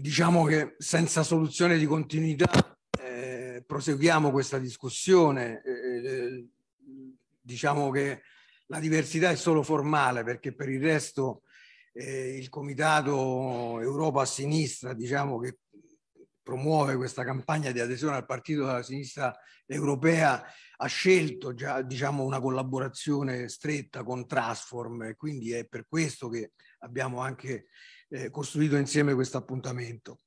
diciamo che senza soluzione di continuità eh, proseguiamo questa discussione. Eh, eh, diciamo che la diversità è solo formale perché per il resto eh, il Comitato Europa a sinistra, diciamo che promuove questa campagna di adesione al partito della sinistra europea, ha scelto già diciamo, una collaborazione stretta con Transform e quindi è per questo che abbiamo anche eh, costruito insieme questo appuntamento.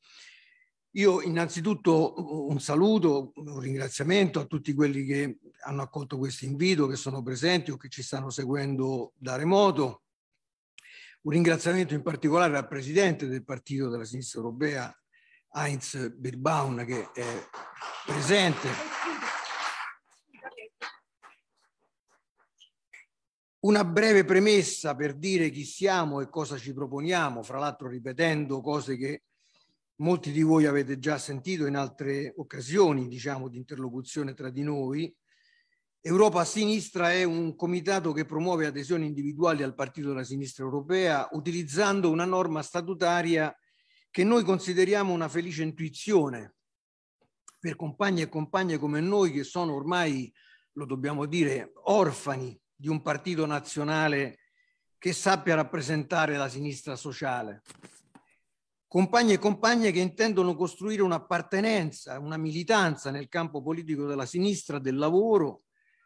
Io innanzitutto un saluto, un ringraziamento a tutti quelli che hanno accolto questo invito, che sono presenti o che ci stanno seguendo da remoto. Un ringraziamento in particolare al presidente del partito della sinistra europea, Heinz Birbaum, che è presente. Una breve premessa per dire chi siamo e cosa ci proponiamo, fra l'altro ripetendo cose che molti di voi avete già sentito in altre occasioni, diciamo, di interlocuzione tra di noi. Europa Sinistra è un comitato che promuove adesioni individuali al Partito della Sinistra Europea utilizzando una norma statutaria che noi consideriamo una felice intuizione per compagni e compagne come noi che sono ormai, lo dobbiamo dire, orfani di un partito nazionale che sappia rappresentare la sinistra sociale. Compagni e compagne che intendono costruire un'appartenenza, una militanza nel campo politico della sinistra, del lavoro,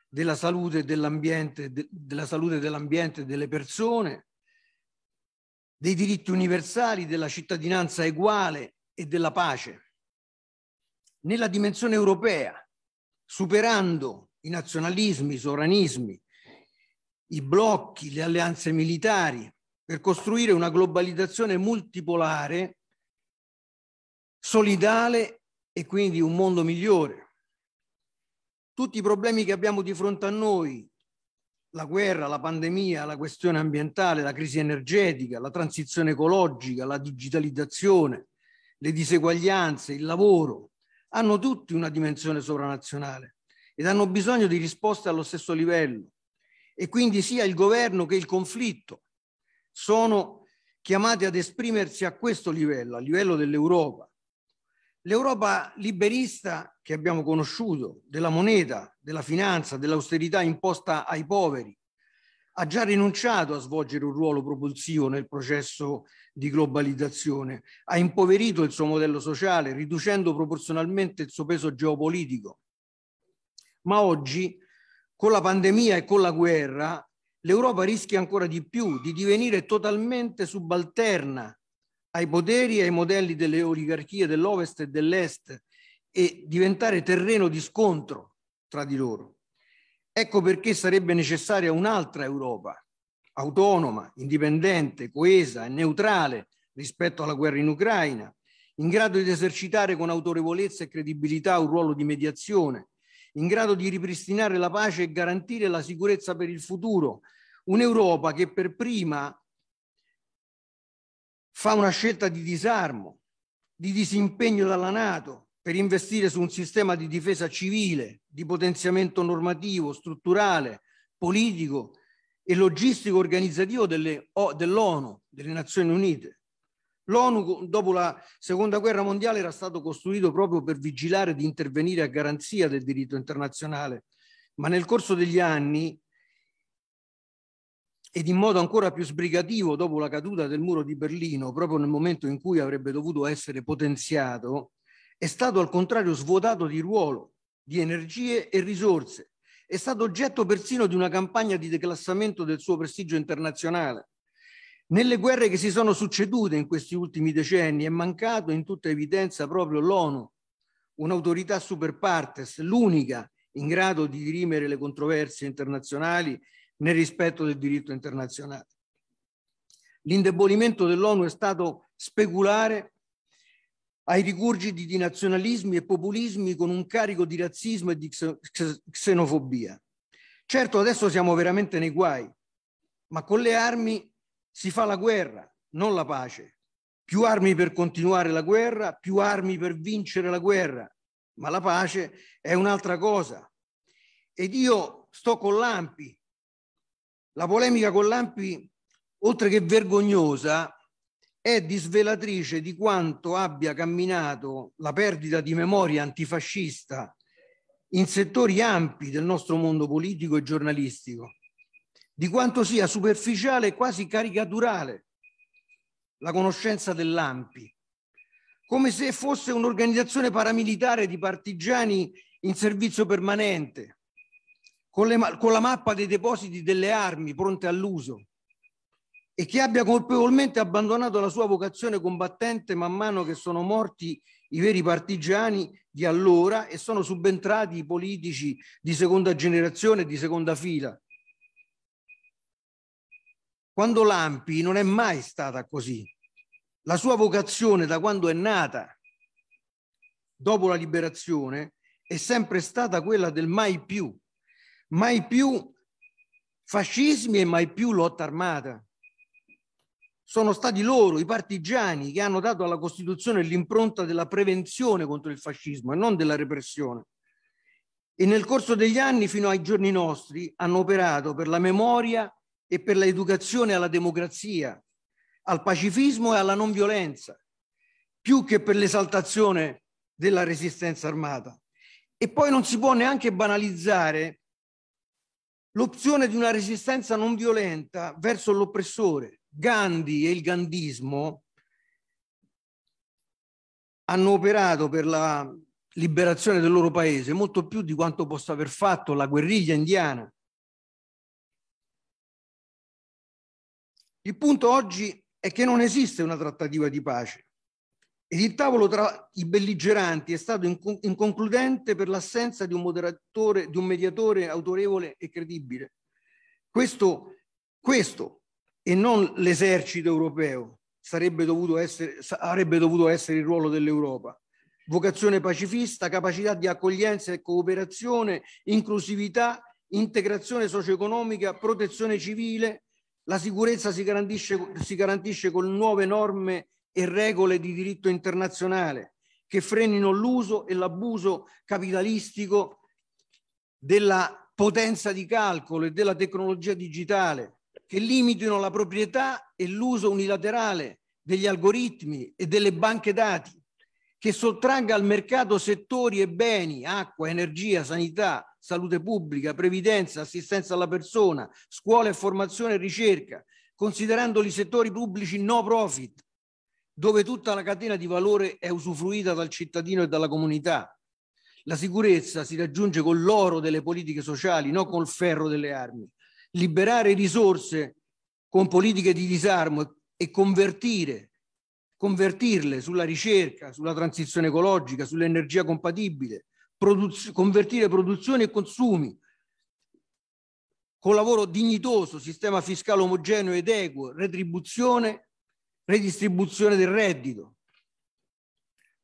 della salute dell'ambiente, de, della salute dell'ambiente delle persone, dei diritti universali, della cittadinanza uguale e della pace. Nella dimensione europea, superando i nazionalismi, i sovranismi, i blocchi, le alleanze militari, per costruire una globalizzazione multipolare, solidale e quindi un mondo migliore. Tutti i problemi che abbiamo di fronte a noi, la guerra, la pandemia, la questione ambientale, la crisi energetica, la transizione ecologica, la digitalizzazione, le diseguaglianze, il lavoro, hanno tutti una dimensione sovranazionale ed hanno bisogno di risposte allo stesso livello, e quindi sia il governo che il conflitto sono chiamati ad esprimersi a questo livello, a livello dell'Europa. L'Europa liberista che abbiamo conosciuto, della moneta, della finanza, dell'austerità imposta ai poveri, ha già rinunciato a svolgere un ruolo propulsivo nel processo di globalizzazione, ha impoverito il suo modello sociale, riducendo proporzionalmente il suo peso geopolitico. Ma oggi con la pandemia e con la guerra, l'Europa rischia ancora di più di divenire totalmente subalterna ai poteri e ai modelli delle oligarchie dell'Ovest e dell'Est e diventare terreno di scontro tra di loro. Ecco perché sarebbe necessaria un'altra Europa, autonoma, indipendente, coesa e neutrale rispetto alla guerra in Ucraina, in grado di esercitare con autorevolezza e credibilità un ruolo di mediazione in grado di ripristinare la pace e garantire la sicurezza per il futuro. Un'Europa che per prima fa una scelta di disarmo, di disimpegno dalla Nato per investire su un sistema di difesa civile, di potenziamento normativo, strutturale, politico e logistico organizzativo dell'ONU, delle Nazioni Unite. L'ONU dopo la seconda guerra mondiale era stato costruito proprio per vigilare ed intervenire a garanzia del diritto internazionale, ma nel corso degli anni ed in modo ancora più sbrigativo dopo la caduta del muro di Berlino, proprio nel momento in cui avrebbe dovuto essere potenziato, è stato al contrario svuotato di ruolo, di energie e risorse. È stato oggetto persino di una campagna di declassamento del suo prestigio internazionale. Nelle guerre che si sono succedute in questi ultimi decenni è mancato in tutta evidenza proprio l'ONU, un'autorità super partes, l'unica in grado di dirimere le controversie internazionali nel rispetto del diritto internazionale. L'indebolimento dell'ONU è stato speculare ai rigurgiti di nazionalismi e populismi con un carico di razzismo e di xenofobia. Certo, adesso siamo veramente nei guai, ma con le armi si fa la guerra, non la pace. Più armi per continuare la guerra, più armi per vincere la guerra, ma la pace è un'altra cosa. Ed io sto con Lampi. La polemica con Lampi, oltre che vergognosa, è disvelatrice di quanto abbia camminato la perdita di memoria antifascista in settori ampi del nostro mondo politico e giornalistico di quanto sia superficiale e quasi caricaturale la conoscenza dell'AMPI, come se fosse un'organizzazione paramilitare di partigiani in servizio permanente, con, le, con la mappa dei depositi delle armi pronte all'uso e che abbia colpevolmente abbandonato la sua vocazione combattente man mano che sono morti i veri partigiani di allora e sono subentrati i politici di seconda generazione di seconda fila, quando Lampi non è mai stata così. La sua vocazione da quando è nata, dopo la liberazione, è sempre stata quella del mai più, mai più fascismi e mai più lotta armata. Sono stati loro, i partigiani, che hanno dato alla Costituzione l'impronta della prevenzione contro il fascismo e non della repressione. E nel corso degli anni, fino ai giorni nostri, hanno operato per la memoria e per l'educazione alla democrazia, al pacifismo e alla non violenza, più che per l'esaltazione della resistenza armata. E poi non si può neanche banalizzare l'opzione di una resistenza non violenta verso l'oppressore. Gandhi e il gandismo hanno operato per la liberazione del loro paese molto più di quanto possa aver fatto la guerriglia indiana Il punto oggi è che non esiste una trattativa di pace ed il tavolo tra i belligeranti è stato inconcludente per l'assenza di un moderatore, di un mediatore autorevole e credibile. Questo, questo e non l'esercito europeo sarebbe dovuto essere, sarebbe dovuto essere il ruolo dell'Europa. Vocazione pacifista, capacità di accoglienza e cooperazione, inclusività, integrazione socio-economica, protezione civile, la sicurezza si garantisce, si garantisce con nuove norme e regole di diritto internazionale che frenino l'uso e l'abuso capitalistico della potenza di calcolo e della tecnologia digitale, che limitino la proprietà e l'uso unilaterale degli algoritmi e delle banche dati, che sottragga al mercato settori e beni, acqua, energia, sanità, salute pubblica, previdenza, assistenza alla persona, scuola e formazione e ricerca, considerandoli settori pubblici no profit, dove tutta la catena di valore è usufruita dal cittadino e dalla comunità. La sicurezza si raggiunge con l'oro delle politiche sociali, non col ferro delle armi. Liberare risorse con politiche di disarmo e convertire convertirle sulla ricerca, sulla transizione ecologica, sull'energia compatibile, produz- convertire produzioni e consumi con lavoro dignitoso, sistema fiscale omogeneo ed equo, retribuzione, redistribuzione del reddito.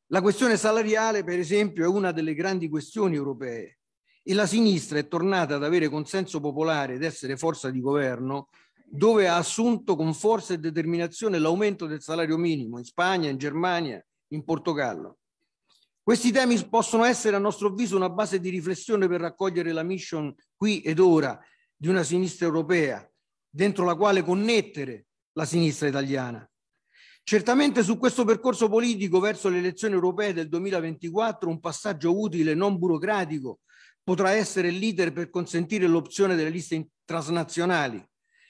La questione salariale, per esempio, è una delle grandi questioni europee e la sinistra è tornata ad avere consenso popolare ed essere forza di governo dove ha assunto con forza e determinazione l'aumento del salario minimo in Spagna, in Germania, in Portogallo. Questi temi possono essere a nostro avviso una base di riflessione per raccogliere la mission qui ed ora di una sinistra europea, dentro la quale connettere la sinistra italiana. Certamente su questo percorso politico verso le elezioni europee del 2024 un passaggio utile e non burocratico potrà essere il leader per consentire l'opzione delle liste transnazionali,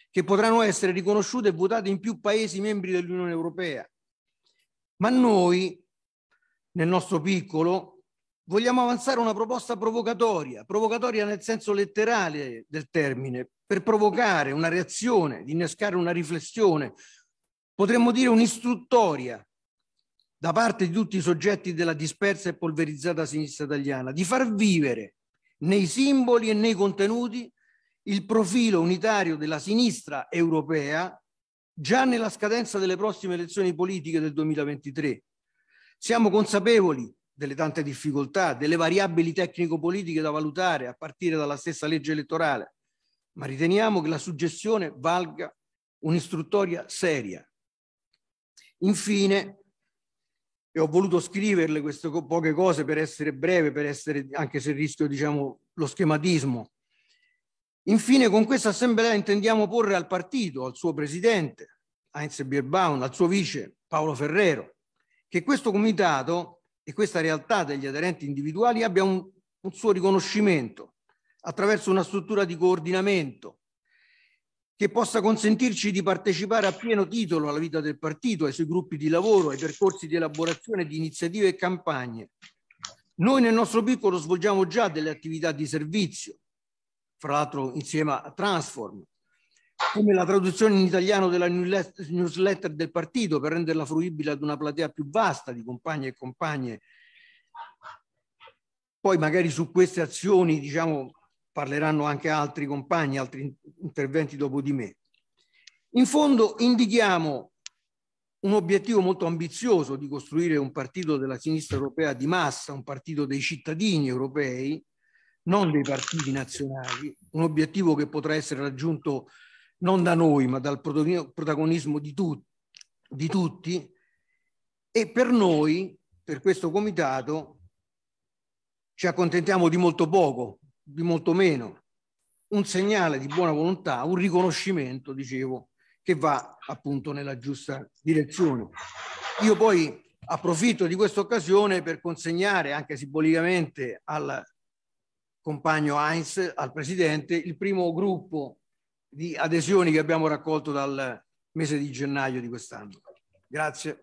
che potranno essere riconosciute e votate in più Paesi membri dell'Unione Europea. Ma noi, nel nostro piccolo, vogliamo avanzare una proposta provocatoria, provocatoria nel senso letterale del termine, per provocare una reazione, di innescare una riflessione, potremmo dire un'istruttoria da parte di tutti i soggetti della dispersa e polverizzata sinistra italiana, di far vivere nei simboli e nei contenuti il profilo unitario della sinistra europea già nella scadenza delle prossime elezioni politiche del 2023. Siamo consapevoli delle tante difficoltà, delle variabili tecnico-politiche da valutare a partire dalla stessa legge elettorale, ma riteniamo che la suggestione valga un'istruttoria seria. Infine, e ho voluto scriverle queste poche cose per essere breve, per essere, anche se rischio diciamo, lo schematismo, Infine con questa assemblea intendiamo porre al partito, al suo presidente, Heinz Bierbaum, al suo vice Paolo Ferrero, che questo comitato e questa realtà degli aderenti individuali abbia un, un suo riconoscimento attraverso una struttura di coordinamento che possa consentirci di partecipare a pieno titolo alla vita del partito, ai suoi gruppi di lavoro, ai percorsi di elaborazione di iniziative e campagne. Noi nel nostro piccolo svolgiamo già delle attività di servizio, fra l'altro insieme a Transform, come la traduzione in italiano della newsletter del partito per renderla fruibile ad una platea più vasta di compagni e compagne. Poi magari su queste azioni, diciamo, parleranno anche altri compagni, altri interventi dopo di me. In fondo indichiamo un obiettivo molto ambizioso di costruire un partito della sinistra europea di massa, un partito dei cittadini europei, non dei partiti nazionali, un obiettivo che potrà essere raggiunto non da noi, ma dal protagonismo di, tu, di tutti. E per noi, per questo comitato, ci accontentiamo di molto poco, di molto meno. Un segnale di buona volontà, un riconoscimento, dicevo, che va appunto nella giusta direzione. Io poi approfitto di questa occasione per consegnare anche simbolicamente al compagno Heinz, al presidente, il primo gruppo di adesioni che abbiamo raccolto dal mese di gennaio di quest'anno. Grazie.